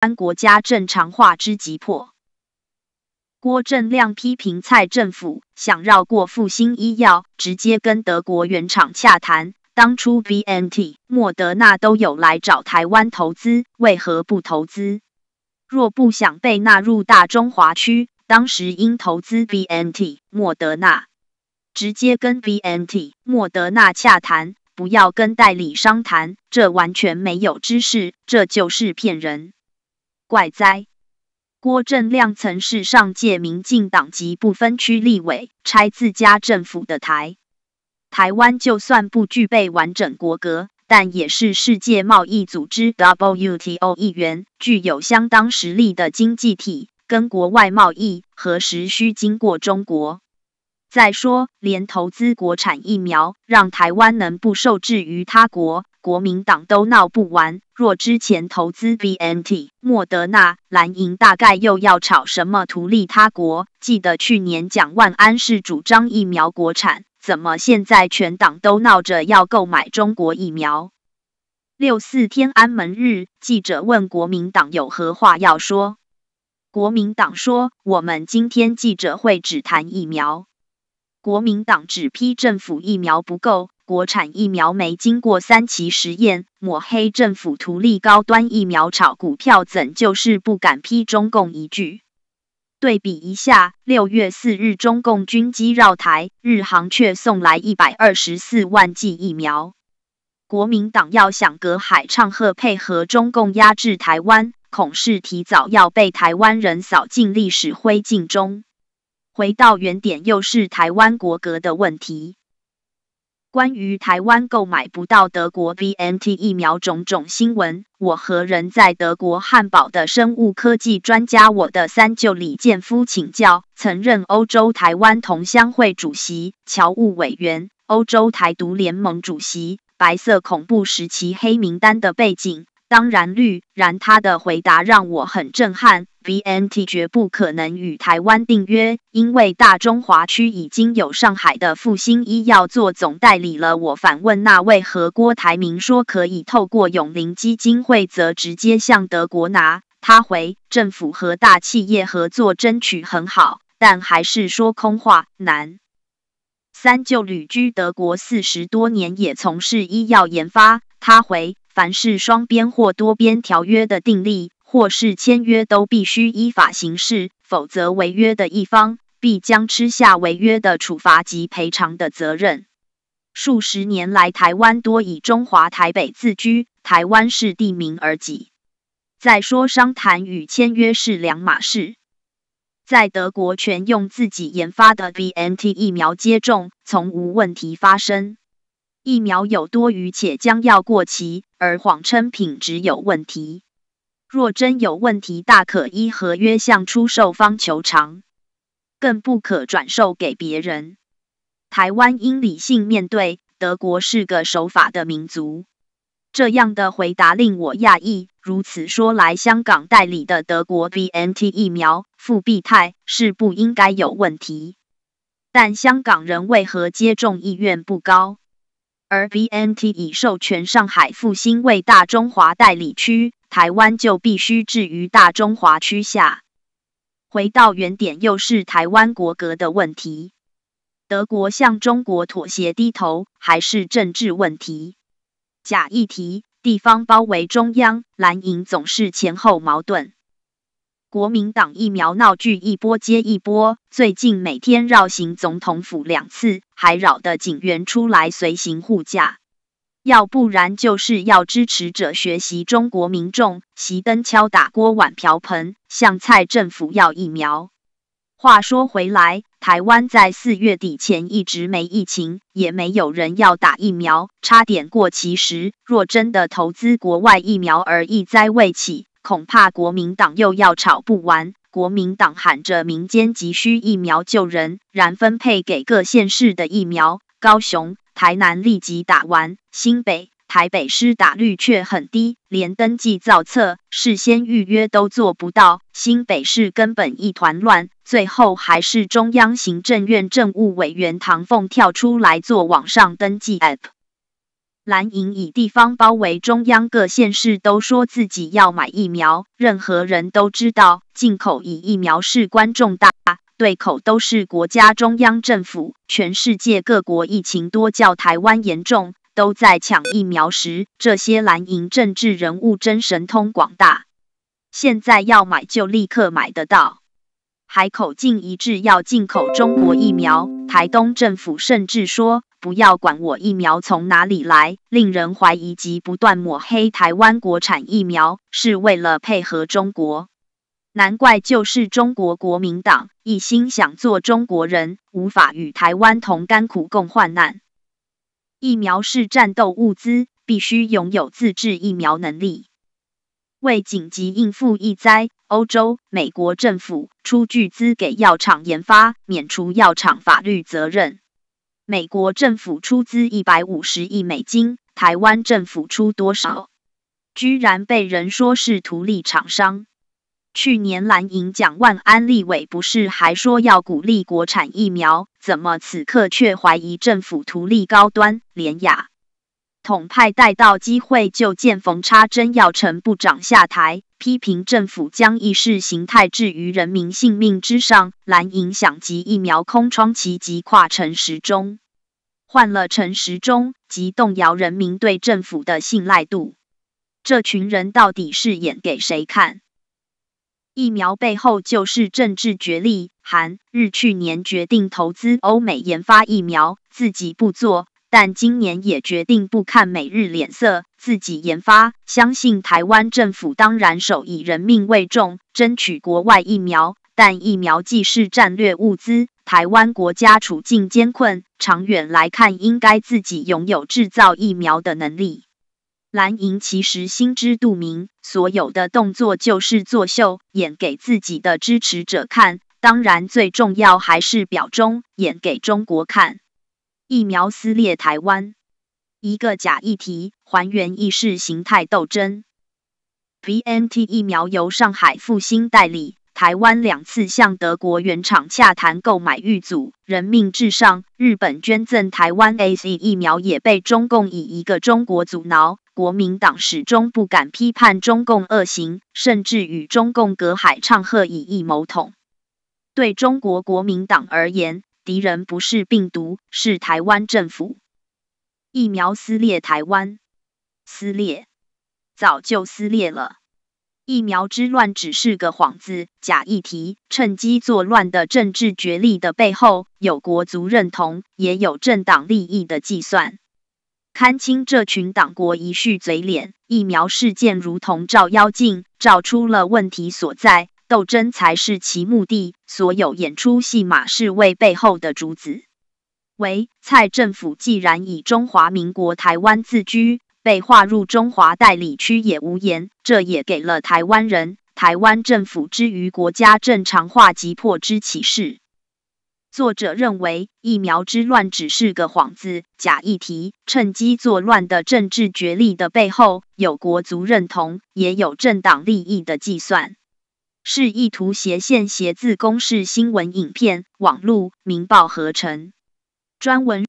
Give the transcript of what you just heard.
安国家正常化之急迫，郭正亮批评蔡政府想绕过复兴医药，直接跟德国原厂洽谈。当初 B N T 莫德纳都有来找台湾投资，为何不投资？若不想被纳入大中华区，当时应投资 B N T 莫德纳，直接跟 B N T 莫德纳洽谈，不要跟代理商谈。这完全没有知识，这就是骗人。怪哉，郭正亮曾是上届民进党籍不分区立委，拆自家政府的台。台湾就算不具备完整国格，但也是世界贸易组织 （WTO） 一员，具有相当实力的经济体，跟国外贸易何时需经过中国？再说，连投资国产疫苗，让台湾能不受制于他国。国民党都闹不完。若之前投资 BNT、莫德纳、蓝银，大概又要炒什么图利他国？记得去年蒋万安是主张疫苗国产，怎么现在全党都闹着要购买中国疫苗？六四天安门日，记者问国民党有何话要说？国民党说：我们今天记者会只谈疫苗。国民党只批政府疫苗不够。国产疫苗没经过三期实验，抹黑政府图利高端疫苗炒股票，怎就是不敢批中共一句？对比一下，六月四日中共军机绕台，日航却送来一百二十四万剂疫苗。国民党要想隔海唱和，配合中共压制台湾，恐是提早要被台湾人扫进历史灰烬中。回到原点，又是台湾国格的问题。关于台湾购买不到德国 BNT 疫苗种种新闻，我和人在德国汉堡的生物科技专家，我的三舅李建夫请教，曾任欧洲台湾同乡会主席、侨务委员、欧洲台独联盟主席、白色恐怖时期黑名单的背景。当然，绿然他的回答让我很震撼。BNT 绝不可能与台湾订约，因为大中华区已经有上海的复星医药做总代理了。我反问那为何郭台铭说可以透过永林基金会，则直接向德国拿？他回：政府和大企业合作争取很好，但还是说空话难。三就旅居德国四十多年，也从事医药研发。他回。凡是双边或多边条约的订立或是签约，都必须依法行事，否则违约的一方必将吃下违约的处罚及赔偿的责任。数十年来，台湾多以中华台北自居，台湾是地名而已。再说，商谈与签约是两码事。在德国，全用自己研发的 BNT 疫苗接种，从无问题发生。疫苗有多余且将要过期，而谎称品质有问题。若真有问题，大可依合约向出售方求偿，更不可转售给别人。台湾应理性面对，德国是个守法的民族。这样的回答令我讶异。如此说来，香港代理的德国 BNT 疫苗复必泰是不应该有问题，但香港人为何接种意愿不高？而 B N T 已授权上海复兴为大中华代理区，台湾就必须置于大中华区下。回到原点，又是台湾国格的问题。德国向中国妥协低头，还是政治问题？假议题，地方包围中央，蓝营总是前后矛盾。国民党疫苗闹剧一波接一波，最近每天绕行总统府两次，还扰得警员出来随行护驾。要不然就是要支持者学习中国民众，熄灯敲打锅碗瓢盆，向蔡政府要疫苗。话说回来，台湾在四月底前一直没疫情，也没有人要打疫苗，差点过期时，若真的投资国外疫苗而一灾未起。恐怕国民党又要吵不完。国民党喊着民间急需疫苗救人，然分配给各县市的疫苗，高雄、台南立即打完，新北、台北施打率却很低，连登记造册、事先预约都做不到。新北市根本一团乱，最后还是中央行政院政务委员唐凤跳出来做网上登记 App。蓝营以地方包围中央，各县市都说自己要买疫苗。任何人都知道，进口以疫苗事关重大，对口都是国家中央政府。全世界各国疫情多较台湾严重，都在抢疫苗时，这些蓝营政治人物真神通广大，现在要买就立刻买得到。海口竟一致要进口中国疫苗，台东政府甚至说。不要管我疫苗从哪里来，令人怀疑及不断抹黑台湾国产疫苗是为了配合中国，难怪就是中国国民党一心想做中国人，无法与台湾同甘苦共患难。疫苗是战斗物资，必须拥有自制疫苗能力。为紧急应付疫灾，欧洲、美国政府出巨资给药厂研发，免除药厂法律责任。美国政府出资一百五十亿美金，台湾政府出多少？居然被人说是图利厂商。去年蓝营蒋万安立委不是还说要鼓励国产疫苗，怎么此刻却怀疑政府图利高端廉雅？统派逮到机会就见缝插针要陈部长下台，批评政府将意识形态置于人民性命之上，蓝影响及疫苗空窗期即跨城时钟，换了陈时中，即动摇人民对政府的信赖度。这群人到底是演给谁看？疫苗背后就是政治角力。韩、日去年决定投资欧美研发疫苗，自己不做。但今年也决定不看美日脸色，自己研发。相信台湾政府当然首以人命为重，争取国外疫苗。但疫苗既是战略物资，台湾国家处境艰困，长远来看应该自己拥有制造疫苗的能力。蓝营其实心知肚明，所有的动作就是作秀，演给自己的支持者看。当然，最重要还是表忠，演给中国看。疫苗撕裂台湾，一个假议题，还原意识形态斗争。b n t 疫苗由上海复兴代理，台湾两次向德国原厂洽谈购买预组，人命至上。日本捐赠台湾 AZ 疫苗也被中共以一个中国阻挠。国民党始终不敢批判中共恶行，甚至与中共隔海唱和，以一谋统。对中国国民党而言。敌人不是病毒，是台湾政府疫苗撕裂台湾，撕裂早就撕裂了。疫苗之乱只是个幌子，假议题，趁机作乱的政治角力的背后，有国族认同，也有政党利益的计算。看清这群党国一绪嘴脸，疫苗事件如同照妖镜，照出了问题所在。斗争才是其目的。所有演出戏码是为背后的主子。为蔡政府既然以中华民国台湾自居，被划入中华代理区也无言。这也给了台湾人、台湾政府之于国家正常化急迫之启示。作者认为，疫苗之乱只是个幌子、假议题，趁机作乱的政治角力的背后，有国族认同，也有政党利益的计算。示意图、斜线、斜字公式、新闻、影片、网路、明报、合成、专文。